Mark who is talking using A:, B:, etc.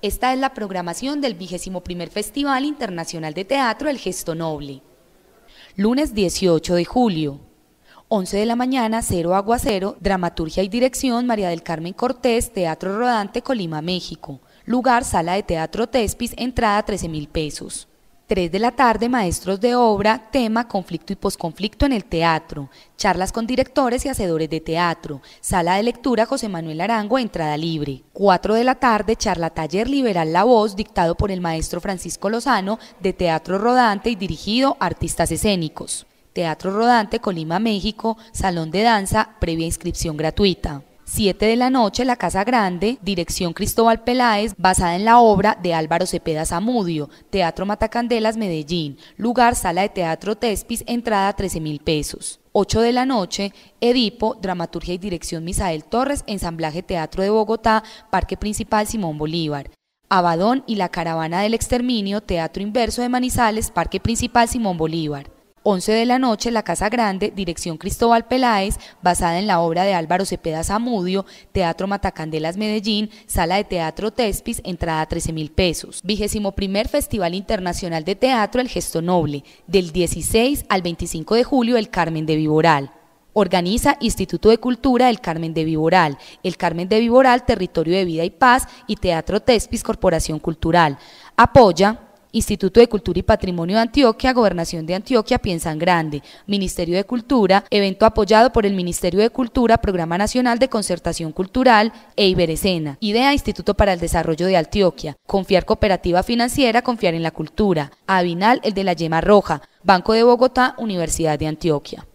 A: Esta es la programación del vigésimo primer Festival Internacional de Teatro El Gesto Noble. Lunes 18 de julio. 11 de la mañana, Cero Aguacero, dramaturgia y dirección María del Carmen Cortés, Teatro Rodante, Colima, México. Lugar, Sala de Teatro Tespis, entrada 13 mil pesos. 3 de la tarde, maestros de obra, tema conflicto y posconflicto en el teatro, charlas con directores y hacedores de teatro, sala de lectura José Manuel Arango, entrada libre. 4 de la tarde, charla taller liberal La Voz, dictado por el maestro Francisco Lozano, de Teatro Rodante y dirigido a artistas escénicos. Teatro Rodante, Colima, México, Salón de Danza, previa inscripción gratuita. 7 de la noche, La Casa Grande, dirección Cristóbal Peláez, basada en la obra de Álvaro Cepeda Zamudio, Teatro Matacandelas, Medellín, lugar Sala de Teatro Tespis, entrada 13 mil pesos. 8 de la noche, Edipo, dramaturgia y dirección Misael Torres, ensamblaje Teatro de Bogotá, Parque Principal Simón Bolívar. Abadón y la Caravana del Exterminio, Teatro Inverso de Manizales, Parque Principal Simón Bolívar. 11 de la noche, La Casa Grande, dirección Cristóbal Peláez, basada en la obra de Álvaro Cepeda Zamudio, Teatro Matacandelas Medellín, Sala de Teatro Tespis, entrada 13 mil pesos. Vigésimo primer Festival Internacional de Teatro El Gesto Noble, del 16 al 25 de julio, El Carmen de Viboral. Organiza Instituto de Cultura El Carmen de Viboral, El Carmen de Viboral, Territorio de Vida y Paz y Teatro Tespis Corporación Cultural. Apoya Instituto de Cultura y Patrimonio de Antioquia, Gobernación de Antioquia, Piensa en Grande, Ministerio de Cultura, evento apoyado por el Ministerio de Cultura, Programa Nacional de Concertación Cultural e Iberescena, IDEA Instituto para el Desarrollo de Antioquia, Confiar Cooperativa Financiera, Confiar en la Cultura, Avinal, el de la Yema Roja, Banco de Bogotá, Universidad de Antioquia.